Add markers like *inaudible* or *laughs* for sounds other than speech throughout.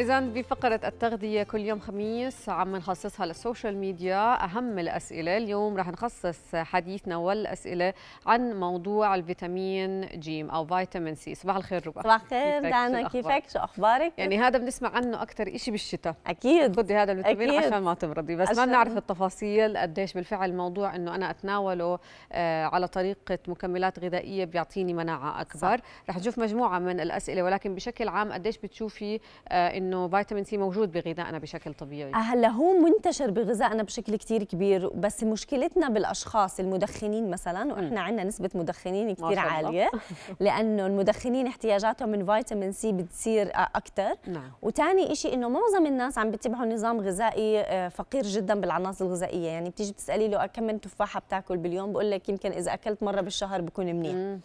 إذا بفقرة التغذية كل يوم خميس عم نخصصها للسوشيال ميديا أهم الأسئلة اليوم رح نخصص حديثنا والأسئلة عن موضوع الفيتامين جيم أو فيتامين سي صباح الخير ربا صباح الخير دانا كيفك شو أخبارك؟ يعني هذا بنسمع عنه أكثر شيء بالشتاء أكيد خدي هذا الفيتامين أكيد. عشان ما تمرضي بس عشان. ما بنعرف التفاصيل قديش بالفعل موضوع إنه أنا أتناوله آه على طريقة مكملات غذائية بيعطيني مناعة أكبر صح. رح نشوف مجموعة من الأسئلة ولكن بشكل عام قديش بتشوفي آه إنه انه فيتامين سي موجود بغذائنا بشكل طبيعي آه، هلا هو منتشر بغذائنا بشكل كثير كبير بس مشكلتنا بالاشخاص المدخنين مثلا واحنا عندنا نسبه مدخنين كثير عاليه *laughs* لانه المدخنين احتياجاتهم من فيتامين سي بتصير آه، اكثر نعم. وثاني شيء انه معظم الناس عم بيتبعوا نظام غذائي آه، فقير جدا بالعناصر الغذائيه يعني بتيجي بتسالي له كم من تفاحه بتاكل باليوم بقول لك يمكن اذا اكلت مره بالشهر بكون منيح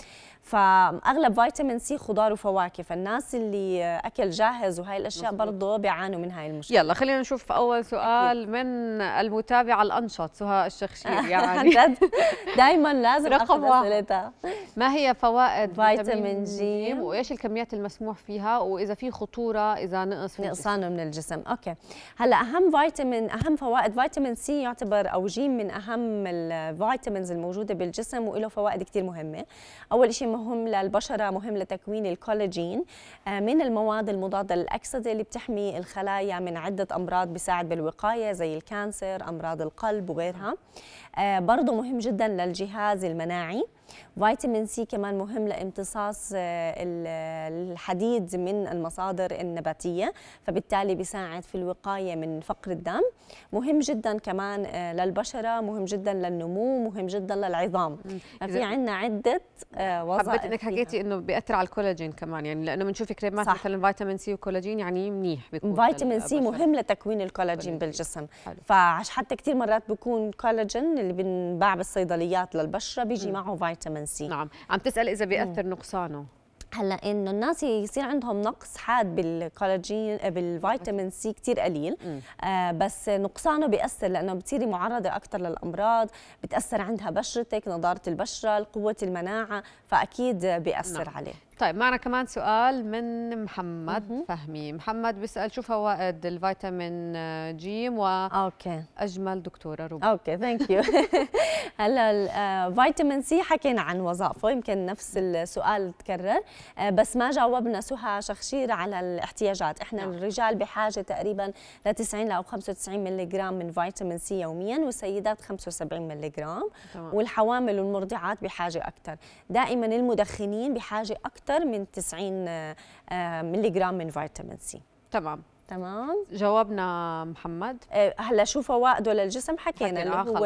فاغلب فيتامين سي خضار وفواكه فالناس اللي اكل جاهز وهي الاشياء برضه بيعانوا من هاي المشكله يلا خلينا نشوف اول سؤال من المتابعه الانشط سهى الشخشير *laughs* يعني دائما لازم رقم واحد ما هي فوائد فيتامين جي وايش الكميات المسموح فيها واذا في خطوره اذا نقص نقصانه من الجسم اوكي هلا اهم فيتامين اهم فوائد فيتامين سي يعتبر او جيم من اهم الفيتامينز الموجوده بالجسم وله فوائد كثير مهمه اول شيء مهم للبشرة مهم لتكوين الكولاجين آه، من المواد المضادة للأكسدة اللي بتحمي الخلايا من عدة أمراض بساعد بالوقاية زي الكانسر أمراض القلب وغيرها آه، برضو مهم جدا للجهاز المناعي فيتامين سي كمان مهم لامتصاص آه، الحديد من المصادر النباتية فبالتالي بيساعد في الوقاية من فقر الدم مهم جدا كمان آه، للبشرة مهم جدا للنمو مهم جدا للعظام في عندنا عدة آه، وظائف حبيت انك حكيتي انه بيأثر على الكولاجين كمان يعني لانه بنشوف كريمات مثلا فيتامين سي وكولاجين يعني منيح بيكون فيتامين سي مهم لتكوين الكولاجين بالجسم فحتى كثير مرات بيكون كولاجين اللي بنباع بالصيدليات للبشرة بيجي معه فيتامين فيتامين سي نعم عم تسال اذا بياثر نقصانه هلا انه الناس يصير عندهم نقص حاد بالكولاجين آه، بالفيتامين سي كثير قليل آه بس نقصانه بياثر لانه بتصيري معرضه اكثر للامراض بتاثر عندها بشرتك نضاره البشره قوه المناعه فاكيد بياثر نعم. عليه طيب معنا كمان سؤال من محمد مم. فهمي محمد بيسال شو فوائد الفيتامين جيم اوكي اجمل دكتوره روبي اوكي ثانك يو *laughs* هلا الفيتامين آه، سي حكينا عن وظائفه يمكن نفس السؤال تكرر آه، بس ما جاوبنا سهى شخشير على الاحتياجات احنا نعم. الرجال بحاجه تقريبا ل 90 او 95 ملغ من فيتامين سي يوميا والسيدات 75 ملغ والحوامل والمرضعات بحاجه اكثر دائما المدخنين بحاجه اكثر أكثر من 90 آه، ملغ من فيتامين سي تمام تمام جاوبنا محمد آه، هلا شو فوائده للجسم حكينا اللي هو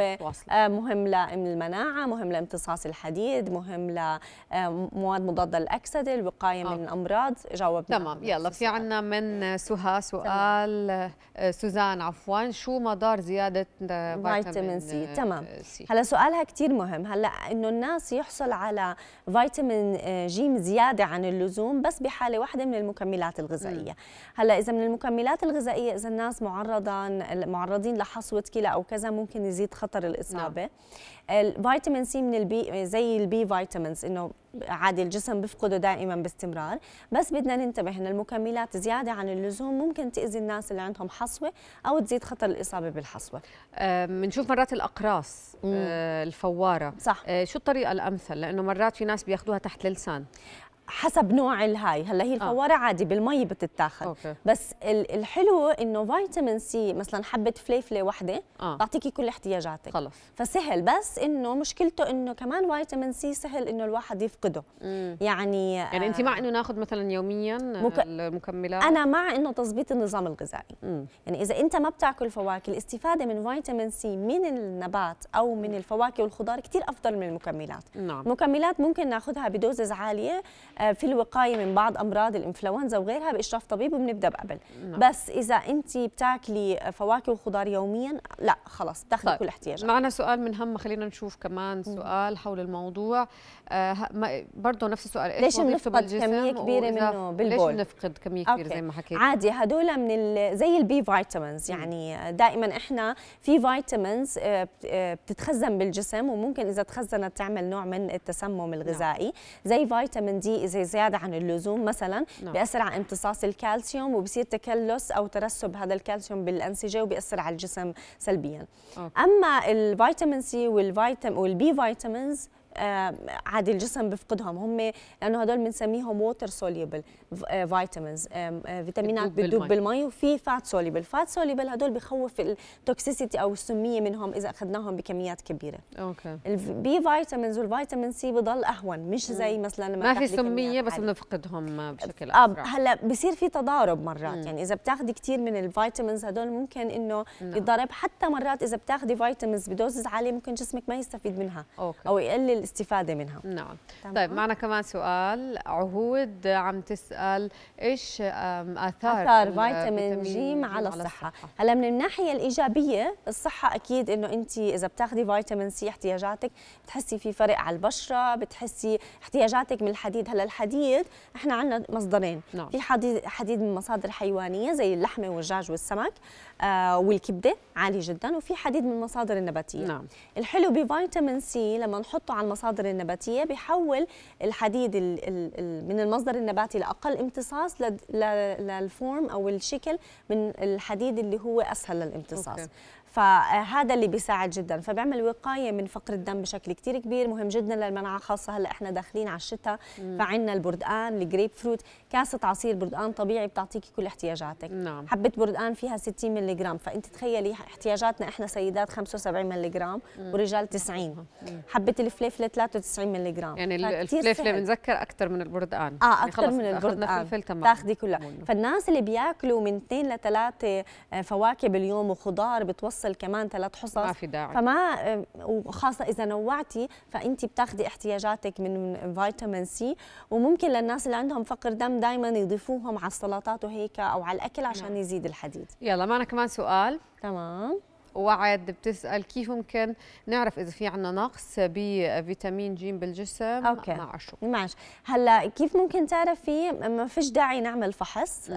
آه، مهم مهم للمناعه مهم لامتصاص الحديد مهم لمواد آه، مضاده للاكسده الوقايه من الامراض جاوبنا تمام يلا في عنا من سهى سؤال سوزان عفوا شو مدار زياده فيتامين سي تمام سي. هلا سؤالها كثير مهم هلا انه الناس يحصل على فيتامين جيم زياده عن اللزوم بس بحاله واحده من المكملات الغذائيه هلا اذا من المكملات المكملات الغذائيه اذا الناس معرضه معرضين لحصوه كلى او كذا ممكن يزيد خطر الاصابه نعم. الفيتامين سي من البي زي البي فيتامينز انه عادي الجسم بيفقده دائما باستمرار بس بدنا ننتبه ان المكملات زياده عن اللزوم ممكن تاذي الناس اللي عندهم حصوه او تزيد خطر الاصابه بالحصوه بنشوف آه، مرات الاقراص مم. آه، الفواره صح آه، شو الطريقه الامثل لانه مرات في ناس بياخذوها تحت اللسان حسب نوع الهاي هلا هي الفواره آه. عادي بالمي بتتاخذ أوكي. بس الحلو انه فيتامين سي مثلا حبه فليفله واحده آه. تعطيكي كل احتياجاتك خلص فسهل بس انه مشكلته انه كمان فيتامين سي سهل انه الواحد يفقده مم. يعني يعني آه انت مع انه ناخذ مثلا يوميا مك... المكملات انا مع انه تظبيط النظام الغذائي مم. يعني اذا انت ما بتاكل فواكه الاستفاده من فيتامين سي من النبات او من الفواكه والخضار كثير افضل من المكملات نعم. مكملات ممكن ناخذها بدوزز عاليه في الوقايه من بعض امراض الانفلونزا وغيرها باشراف طبيب وبنبدا بقبل نعم. بس اذا انت بتاكلي فواكه وخضار يوميا لا خلاص بتاخذي طيب. كل احتياجك معنا سؤال من هم خلينا نشوف كمان سؤال حول الموضوع آه برضه نفس السؤال ليش بنفقد كميه كبيره منه بالبول ليش بنفقد كميه كبيره أوكي. زي ما حكيت عادي هدول من زي البي فيتامينز يعني دائما احنا في فيتامينز آه، آه، بتتخزن بالجسم وممكن اذا تخزنت تعمل نوع من التسمم نعم. الغذائي نعم. زي فيتامين دي زي زياده عن اللزوم مثلا نعم. بياثر على امتصاص الكالسيوم وبصير تكلس او ترسب هذا الكالسيوم بالانسجه وبياثر على الجسم سلبيا أوكي. اما الفيتامين سي والبي فيتامينز آه، عادي الجسم بفقدهم هم لانه هدول بنسميهم ووتر سوليبل فيتامينز فيتامينات بتدوب بالمي وفي فات سوليبل فات سوليبل هدول بخوف التوكسيسيتي او السميه منهم اذا اخذناهم بكميات كبيره اوكي البي فيتامينز والفيتامين سي بضل اهون مش زي مثلا ما في سميه بس بنفقدهم بشكل آه، اسرع هلا بصير في تضارب مرات يعني اذا بتاخذي كثير من الفيتامينز هدول ممكن انه نعم. يتضارب حتى مرات اذا بتاخذي فيتامينز بدوزز عاليه ممكن جسمك ما يستفيد منها أوكي. او يقلل الاستفاده منها نعم طيب معنا كمان سؤال عهود عم تسال ايش اثار اثار فيتامين جيم على الصحه الصحة. هلا من الناحيه الايجابيه الصحه اكيد انه انت اذا بتاخذي فيتامين سي احتياجاتك بتحسي في فرق على البشره بتحسي احتياجاتك من الحديد هلا الحديد احنا عندنا مصدرين نعم. في حديد حديد من مصادر حيوانيه زي اللحمه والدجاج والسمك آه والكبده عالي جدا وفي حديد من مصادر النباتيه نعم. الحلو بفيتامين سي لما نحطه على المصادر النباتيه بيحول الحديد من المصدر النباتي لاقل امتصاص للفورم او الشكل من الحديد اللي هو اسهل للامتصاص أوكي. فهذا اللي بيساعد جدا فبيعمل وقايه من فقر الدم بشكل كثير كبير مهم جدا للمناعه خاصه هلا احنا داخلين على الشتاء فعندنا البردقان الجريب فروت كاسه عصير بردقان طبيعي بتعطيكي كل احتياجاتك نعم. حبه بردقان فيها 60 ملغ فانت تخيلي احتياجاتنا احنا سيدات 75 ملغ ورجال 90 حبه الفليفله 93 ملغ يعني الفليفله بنذكر اكثر من البردقان اه اكثر يعني من البردقان تاخذي كلها فالناس اللي بياكلوا من 2 ل 3 فواكه باليوم وخضار بتوصل تفصل كمان ثلاث حصص ما في داعي فما آه، وخاصه اذا نوعتي فانت بتاخذي احتياجاتك من فيتامين سي وممكن للناس اللي عندهم فقر دم دائما يضيفوهم على السلطات وهيك او على الاكل عشان نعم. يزيد الحديد يلا معنا كمان سؤال تمام وعد بتسال كيف ممكن نعرف اذا في عندنا نقص بفيتامين جيم بالجسم أوكي. مع الشوك ماشي هلا كيف ممكن تعرفي ما فيش داعي نعمل فحص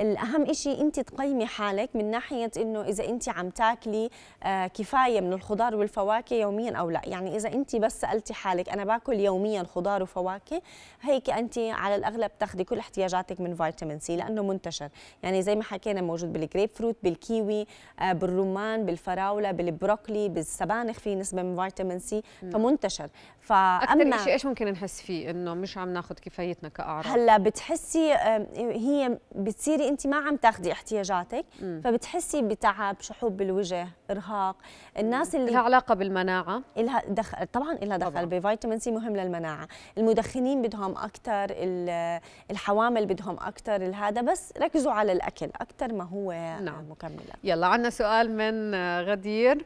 الاهم شيء انت تقيمي حالك من ناحيه انه اذا انت عم تاكلي آه، كفايه من الخضار والفواكه يوميا او لا يعني اذا انت بس سالتي حالك انا باكل يوميا خضار وفواكه هيك انت على الاغلب تاخذي كل احتياجاتك من فيتامين سي لانه منتشر يعني زي ما حكينا موجود بالجريب فروت بالكيوي آه، بالرمان بالرمان بالفراوله بالبروكلي بالسبانخ في نسبه من فيتامين سي فمنتشر فاما اكثر شيء ايش ممكن نحس فيه انه مش عم ناخذ كفايتنا كاعراض هلا بتحسي هي بتصيري انت ما عم تاخذي احتياجاتك مم. فبتحسي بتعب شحوب بالوجه ارهاق الناس اللي لها علاقه بالمناعه لها دخل طبعا لها دخل بفيتامين سي مهم للمناعه المدخنين بدهم اكثر الحوامل بدهم اكثر هذا بس ركزوا على الاكل اكثر ما هو نعم. مكمل يلا عندنا سؤال من من غدير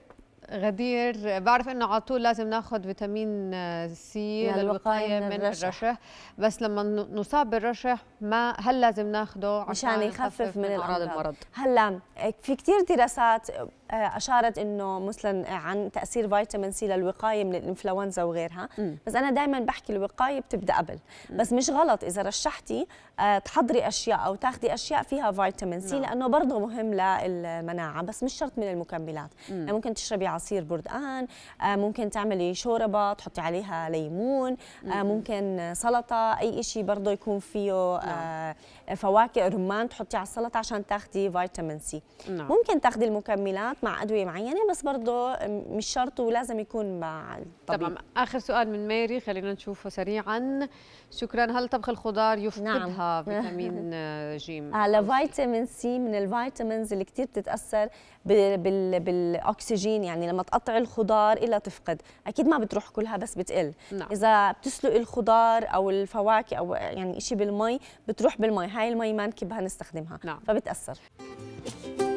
غدير بعرف انه على طول لازم ناخذ فيتامين سي للوقايه من الرشح. الرشح بس لما نصاب بالرشح ما هل لازم ناخده عشان, يخفف من, من اعراض المرض هلا في كثير دراسات آه، اشارت انه مثلا عن تاثير فيتامين سي للوقايه من الانفلونزا وغيرها م. بس انا دائما بحكي الوقايه بتبدا قبل م. بس مش غلط اذا رشحتي آه، تحضري اشياء او تاخذي اشياء فيها فيتامين سي لا. نعم. لانه برضه مهم للمناعه بس مش شرط من المكملات م. يعني ممكن تشربي عصير بردقان آه، ممكن تعملي شوربه تحطي عليها ليمون م. ممكن سلطه اي شيء برضه يكون فيه نعم. فواكه رمان تحطي على السلطه عشان تاخذي فيتامين سي م. نعم. ممكن تاخذي المكملات مع ادويه معينه بس برضه مش شرط ولازم يكون مع الطبيب تمام اخر سؤال من ميري خلينا نشوفه سريعا شكرا هل طبخ الخضار يفقدها نعم. *laughs* فيتامين ج هلا فيتامين سي من الفيتامينز اللي كثير بتتاثر بال... بالاكسجين يعني لما تقطع الخضار إلا تفقد اكيد ما بتروح كلها بس بتقل نعم. اذا بتسلق الخضار او الفواكه او يعني شيء بالمي بتروح بالمي هاي المي ما نكبها نستخدمها نعم. فبتاثر